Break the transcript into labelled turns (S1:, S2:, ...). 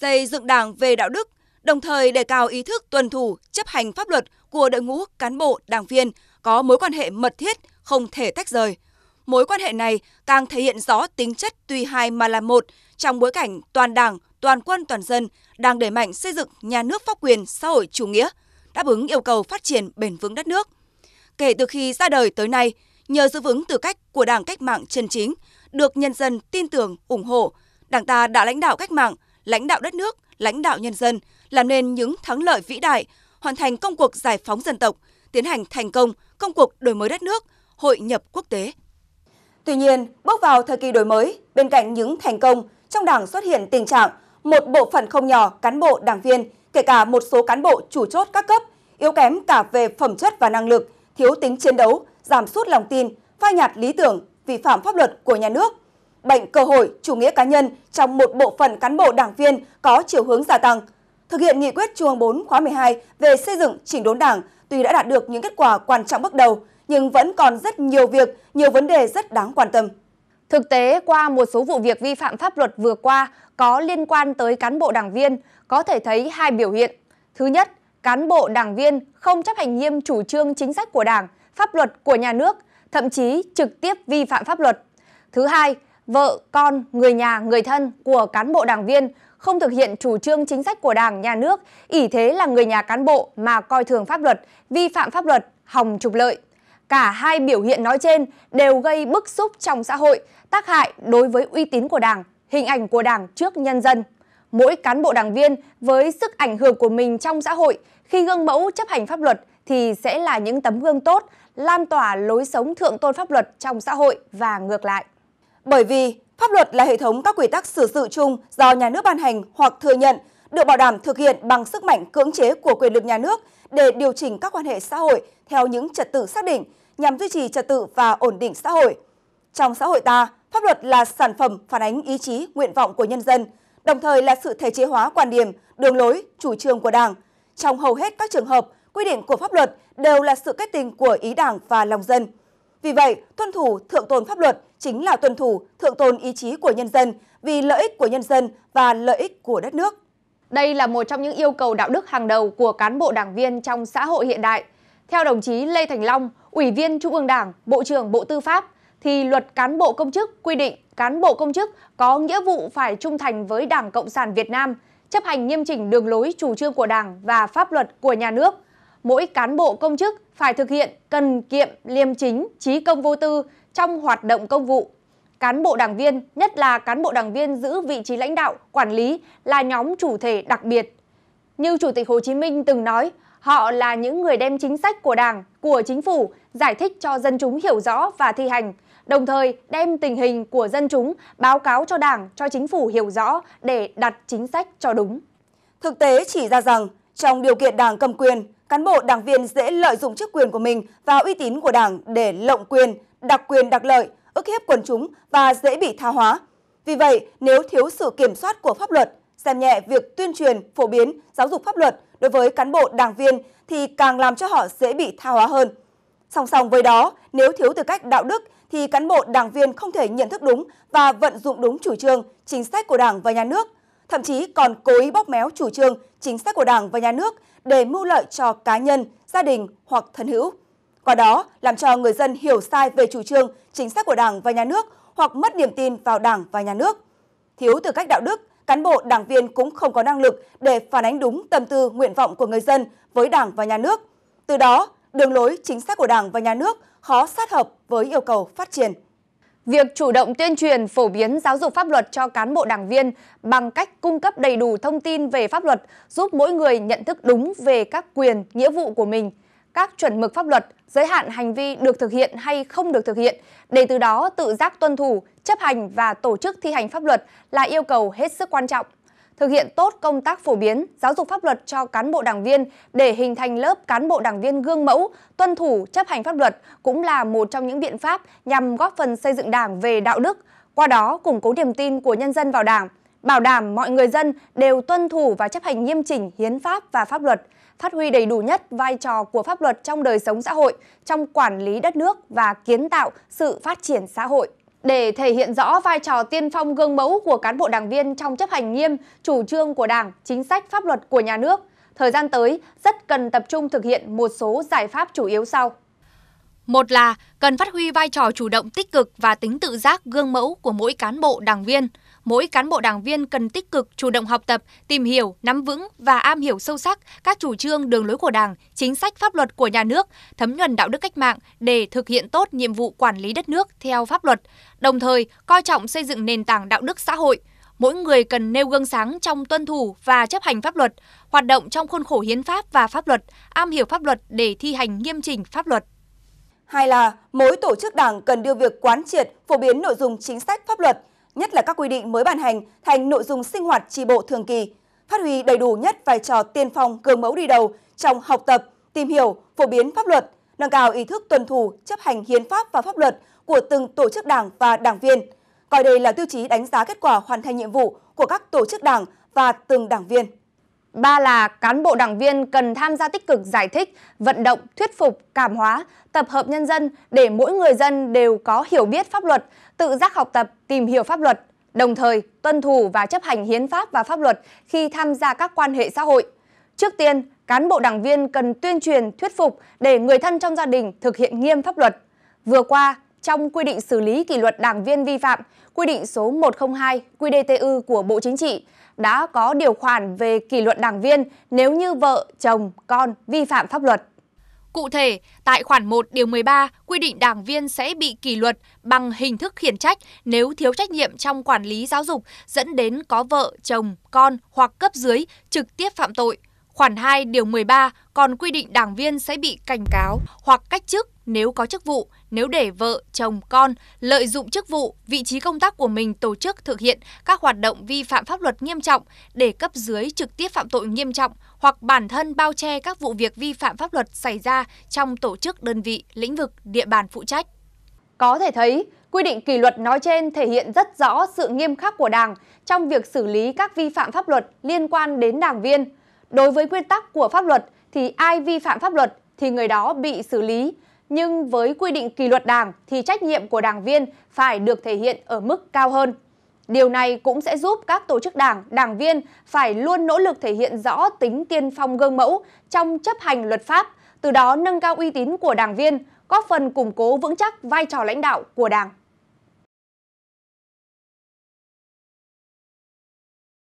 S1: xây dựng đảng về đạo đức, đồng thời đề cao ý thức tuân thủ, chấp hành pháp luật của đội ngũ cán bộ, đảng viên có mối quan hệ mật thiết, không thể tách rời. Mối quan hệ này càng thể hiện rõ tính chất tuy hai mà là một trong bối cảnh toàn đảng, toàn quân, toàn dân đang đẩy mạnh xây dựng nhà nước pháp quyền xã hội chủ nghĩa, đáp ứng yêu cầu phát triển bền vững đất nước. Kể từ khi ra đời tới nay, nhờ giữ vững tư cách của Đảng cách mạng chân chính, được nhân dân tin tưởng, ủng hộ, Đảng ta đã lãnh đạo cách mạng – lãnh đạo đất nước, lãnh đạo nhân dân, làm nên những thắng lợi vĩ đại, hoàn thành công cuộc giải phóng dân tộc, tiến hành thành công công cuộc đổi mới đất nước, hội nhập quốc tế. Tuy nhiên, bước vào thời kỳ đổi mới, bên cạnh những thành công, trong đảng xuất hiện tình trạng một bộ phận không nhỏ cán bộ đảng viên, kể cả một số cán bộ chủ chốt các cấp, yếu kém cả về phẩm chất và năng lực, thiếu tính chiến đấu, giảm sút lòng tin, phai nhạt lý tưởng, vi phạm pháp luật của nhà nước bệnh cơ hội, chủ nghĩa cá nhân trong một bộ phận cán bộ đảng viên có chiều hướng gia tăng. Thực hiện nghị quyết Trung ương 4 khóa 12 về xây dựng chỉnh đốn đảng tuy đã đạt được những kết quả quan trọng bước đầu, nhưng vẫn còn
S2: rất nhiều việc, nhiều vấn đề rất đáng quan tâm. Thực tế, qua một số vụ việc vi phạm pháp luật vừa qua có liên quan tới cán bộ đảng viên, có thể thấy hai biểu hiện. Thứ nhất, cán bộ đảng viên không chấp hành nghiêm chủ trương chính sách của đảng, pháp luật của nhà nước, thậm chí trực tiếp vi phạm pháp luật. Thứ hai, vợ, con, người nhà, người thân của cán bộ đảng viên, không thực hiện chủ trương chính sách của Đảng, Nhà nước, ỷ thế là người nhà cán bộ mà coi thường pháp luật, vi phạm pháp luật, hòng trục lợi. Cả hai biểu hiện nói trên đều gây bức xúc trong xã hội, tác hại đối với uy tín của Đảng, hình ảnh của Đảng trước nhân dân. Mỗi cán bộ đảng viên với sức ảnh hưởng của mình trong xã hội, khi gương mẫu chấp hành pháp luật thì sẽ là những tấm gương tốt, lan tỏa lối sống thượng tôn pháp luật trong xã hội và ngược lại. Bởi vì pháp luật là hệ thống các quy
S1: tắc xử sự chung do nhà nước ban hành hoặc thừa nhận, được bảo đảm thực hiện bằng sức mạnh cưỡng chế của quyền lực nhà nước để điều chỉnh các quan hệ xã hội theo những trật tự xác định nhằm duy trì trật tự và ổn định xã hội. Trong xã hội ta, pháp luật là sản phẩm phản ánh ý chí, nguyện vọng của nhân dân, đồng thời là sự thể chế hóa quan điểm, đường lối, chủ trương của Đảng. Trong hầu hết các trường hợp, quy định của pháp luật đều là sự kết tinh của ý Đảng và lòng dân – vì vậy, tuân thủ thượng tôn pháp luật chính là tuân thủ thượng tôn ý chí của nhân dân
S2: vì lợi ích của nhân dân và lợi ích của đất nước. Đây là một trong những yêu cầu đạo đức hàng đầu của cán bộ đảng viên trong xã hội hiện đại. Theo đồng chí Lê Thành Long, Ủy viên Trung ương Đảng, Bộ trưởng Bộ Tư pháp, thì luật cán bộ công chức quy định cán bộ công chức có nghĩa vụ phải trung thành với Đảng Cộng sản Việt Nam, chấp hành nghiêm chỉnh đường lối chủ trương của Đảng và pháp luật của nhà nước – mỗi cán bộ công chức phải thực hiện cần kiệm, liêm chính, trí công vô tư trong hoạt động công vụ. Cán bộ đảng viên, nhất là cán bộ đảng viên giữ vị trí lãnh đạo, quản lý là nhóm chủ thể đặc biệt. Như Chủ tịch Hồ Chí Minh từng nói, họ là những người đem chính sách của Đảng, của chính phủ giải thích cho dân chúng hiểu rõ và thi hành, đồng thời đem tình hình của dân chúng báo cáo cho Đảng, cho chính phủ hiểu rõ để đặt chính sách cho đúng. Thực tế chỉ ra rằng, trong
S1: điều kiện Đảng cầm quyền, cán bộ đảng viên dễ lợi dụng chức quyền của mình và uy tín của đảng để lộng quyền, đặc quyền đặc lợi, ức hiếp quần chúng và dễ bị tha hóa. Vì vậy, nếu thiếu sự kiểm soát của pháp luật, xem nhẹ việc tuyên truyền, phổ biến, giáo dục pháp luật đối với cán bộ đảng viên thì càng làm cho họ dễ bị tha hóa hơn. Song song với đó, nếu thiếu tư cách đạo đức thì cán bộ đảng viên không thể nhận thức đúng và vận dụng đúng chủ trương, chính sách của Đảng và Nhà nước, thậm chí còn cố ý bóp méo chủ trương, chính sách của Đảng và Nhà nước để mưu lợi cho cá nhân, gia đình hoặc thân hữu. Qua đó, làm cho người dân hiểu sai về chủ trương, chính sách của Đảng và Nhà nước hoặc mất niềm tin vào Đảng và Nhà nước. Thiếu tư cách đạo đức, cán bộ, đảng viên cũng không có năng lực để phản ánh đúng tâm tư, nguyện vọng của người dân với Đảng và Nhà nước. Từ đó, đường lối chính sách của Đảng và Nhà nước khó sát
S2: hợp với yêu cầu phát triển việc chủ động tuyên truyền, phổ biến giáo dục pháp luật cho cán bộ đảng viên bằng cách cung cấp đầy đủ thông tin về pháp luật, giúp mỗi người nhận thức đúng về các quyền, nghĩa vụ của mình, các chuẩn mực pháp luật, giới hạn hành vi được thực hiện hay không được thực hiện, để từ đó tự giác tuân thủ, chấp hành và tổ chức thi hành pháp luật là yêu cầu hết sức quan trọng thực hiện tốt công tác phổ biến, giáo dục pháp luật cho cán bộ đảng viên để hình thành lớp cán bộ đảng viên gương mẫu, tuân thủ chấp hành pháp luật cũng là một trong những biện pháp nhằm góp phần xây dựng đảng về đạo đức, qua đó củng cố niềm tin của nhân dân vào đảng, bảo đảm mọi người dân đều tuân thủ và chấp hành nghiêm chỉnh hiến pháp và pháp luật, phát huy đầy đủ nhất vai trò của pháp luật trong đời sống xã hội, trong quản lý đất nước và kiến tạo sự phát triển xã hội. Để thể hiện rõ vai trò tiên phong gương mẫu của cán bộ đảng viên trong chấp hành nghiêm chủ trương của Đảng, chính sách pháp luật của nhà nước, thời gian tới rất cần tập trung thực hiện một số giải pháp chủ yếu sau. Một là cần phát huy vai trò chủ động tích cực và tính tự giác gương mẫu của mỗi cán bộ đảng viên. Mỗi cán bộ đảng viên cần tích cực chủ động học tập, tìm hiểu, nắm vững và am hiểu sâu sắc các chủ trương đường lối của Đảng, chính sách pháp luật của nhà nước, thấm nhuần đạo đức cách mạng để thực hiện tốt nhiệm vụ quản lý đất nước theo pháp luật, đồng thời coi trọng xây dựng nền tảng đạo đức xã hội, mỗi người cần nêu gương sáng trong tuân thủ và chấp hành pháp luật, hoạt động trong khuôn khổ hiến pháp và pháp luật, am hiểu pháp luật để thi hành nghiêm chỉnh pháp luật. Hai là mỗi
S1: tổ chức đảng cần đưa việc quán triệt, phổ biến nội dung chính sách pháp luật, nhất là các quy định mới ban hành thành nội dung sinh hoạt tri bộ thường kỳ, phát huy đầy đủ nhất vai trò tiên phong gương mẫu đi đầu trong học tập, tìm hiểu, phổ biến pháp luật, nâng cao ý thức tuân thủ, chấp hành hiến pháp và pháp luật của từng tổ chức đảng và đảng viên. Coi đây là tiêu chí đánh giá kết quả hoàn thành
S2: nhiệm vụ của các tổ chức đảng và từng đảng viên. Ba là cán bộ đảng viên cần tham gia tích cực giải thích, vận động, thuyết phục, cảm hóa, tập hợp nhân dân để mỗi người dân đều có hiểu biết pháp luật, tự giác học tập, tìm hiểu pháp luật, đồng thời tuân thủ và chấp hành hiến pháp và pháp luật khi tham gia các quan hệ xã hội. Trước tiên, cán bộ đảng viên cần tuyên truyền, thuyết phục để người thân trong gia đình thực hiện nghiêm pháp luật. Vừa qua, trong quy định xử lý kỷ luật đảng viên vi phạm, quy định số 102 QĐTU của Bộ Chính trị đã có điều khoản về kỷ luật đảng viên nếu như vợ, chồng, con vi phạm pháp luật. Cụ thể, tại khoản 1 điều 13 quy định đảng viên sẽ bị kỷ luật bằng hình thức khiển trách nếu thiếu trách nhiệm trong quản lý giáo dục dẫn đến có vợ, chồng, con hoặc cấp dưới trực tiếp phạm tội. Khoản 2 điều 13 còn quy định đảng viên sẽ bị cảnh cáo hoặc cách chức nếu có chức vụ, nếu để vợ, chồng, con lợi dụng chức vụ, vị trí công tác của mình tổ chức thực hiện các hoạt động vi phạm pháp luật nghiêm trọng để cấp dưới trực tiếp phạm tội nghiêm trọng hoặc bản thân bao che các vụ việc vi phạm pháp luật xảy ra trong tổ chức đơn vị, lĩnh vực, địa bàn phụ trách. Có thể thấy, quy định kỷ luật nói trên thể hiện rất rõ sự nghiêm khắc của Đảng trong việc xử lý các vi phạm pháp luật liên quan đến đảng viên. Đối với nguyên tắc của pháp luật thì ai vi phạm pháp luật thì người đó bị xử lý nhưng với quy định kỷ luật đảng thì trách nhiệm của đảng viên phải được thể hiện ở mức cao hơn. Điều này cũng sẽ giúp các tổ chức đảng, đảng viên phải luôn nỗ lực thể hiện rõ tính tiên phong gương mẫu trong chấp hành luật pháp, từ đó nâng cao uy tín của đảng viên, góp phần củng cố vững chắc vai trò lãnh đạo của đảng.